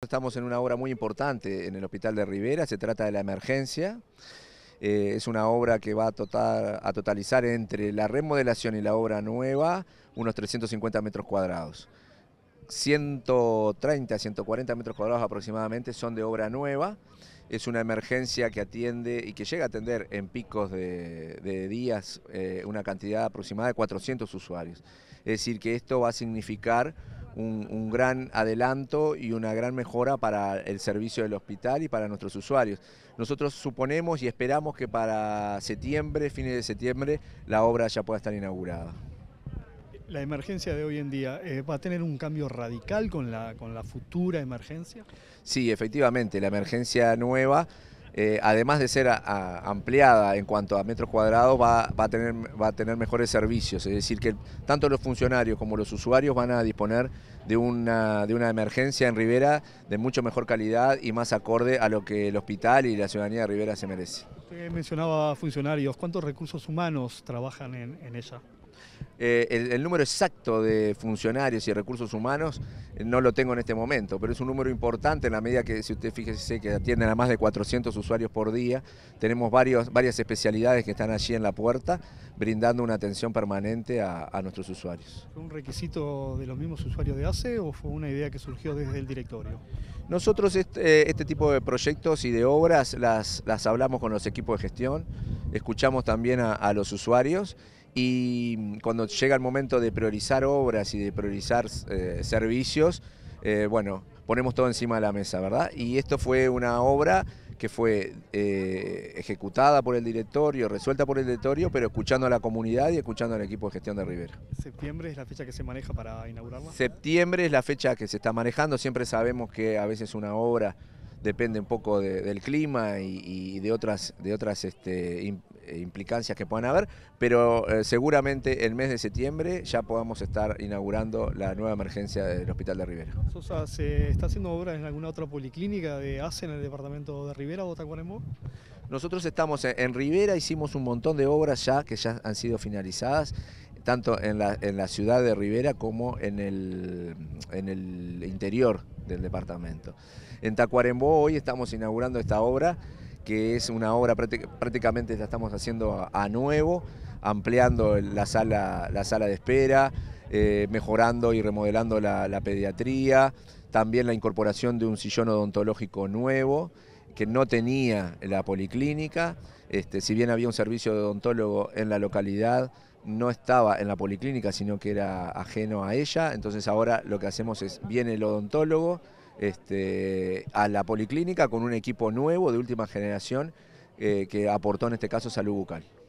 Estamos en una obra muy importante en el Hospital de Rivera, se trata de la emergencia. Eh, es una obra que va a, totalizar entre la remodelación y la obra nueva unos 350 metros cuadrados. 130, 140 metros cuadrados aproximadamente son de obra nueva. Es una emergencia que atiende y que llega a atender en picos de, días eh, una cantidad aproximada de 400 usuarios. Es decir, que esto va a significar un, gran adelanto y una gran mejora para el servicio del hospital y para nuestros usuarios. Nosotros suponemos y esperamos que para septiembre, fines de septiembre, la obra ya pueda estar inaugurada. ¿La emergencia de hoy en día eh, va a tener un cambio radical con la, con la futura emergencia? Sí, efectivamente, la emergencia nueva eh, además de ser ampliada en cuanto a metros cuadrados, va, a tener, mejores servicios. Es decir, que tanto los funcionarios como los usuarios van a disponer de una, emergencia en Rivera de mucho mejor calidad y más acorde a lo que el hospital y la ciudadanía de Rivera se merece. Usted mencionaba funcionarios, ¿cuántos recursos humanos trabajan en, en ella? Eh, el, número exacto de funcionarios y recursos humanos eh, no lo tengo en este momento, pero es un número importante en la medida que, si usted fíjese, que atienden a más de 400 usuarios por día. Tenemos varias especialidades que están allí en la puerta, brindando una atención permanente a, nuestros usuarios. ¿Fue un requisito de los mismos usuarios de ACE o fue una idea que surgió desde el directorio? Nosotros eh, este, tipo de proyectos y de obras las, las hablamos con los equipos de gestión, escuchamos también a los usuarios y mm, cuando llega el momento de priorizar obras y de priorizar eh, servicios, eh, bueno, ponemos todo encima de la mesa, ¿verdad? Y esto fue una obra que fue eh, ejecutada por el directorio, resuelta por el directorio, pero escuchando a la comunidad y escuchando al equipo de gestión de Rivera. ¿Septiembre es la fecha que se maneja para inaugurarla? Septiembre es la fecha que se está manejando, siempre sabemos que a veces una obra depende un poco del clima y, de otras, de otras este, eh, implicancias que puedan haber, pero eh, seguramente el mes de septiembre ya podamos estar inaugurando la nueva emergencia del Hospital de Rivera. ¿se está haciendo obra en alguna otra policlínica de ACE en el departamento de Rivera o Tacuarembó? Nosotros estamos en, Rivera, hicimos un montón de obras ya que ya han sido finalizadas tanto en la, ciudad de Rivera como en el interior del departamento. En Tacuarembó hoy estamos inaugurando esta obra que es una obra prácticamente la estamos haciendo a, nuevo, ampliando la sala, la sala de espera, eh, mejorando y remodelando la, pediatría, también la incorporación de un sillón odontológico nuevo que no tenía la policlínica, este, si bien había un servicio de odontólogo en la localidad, no estaba en la policlínica, sino que era ajeno a ella, entonces ahora lo que hacemos es, viene el odontólogo, este, a la Policlínica con un equipo nuevo de última generación eh, que aportó en este caso salud bucal.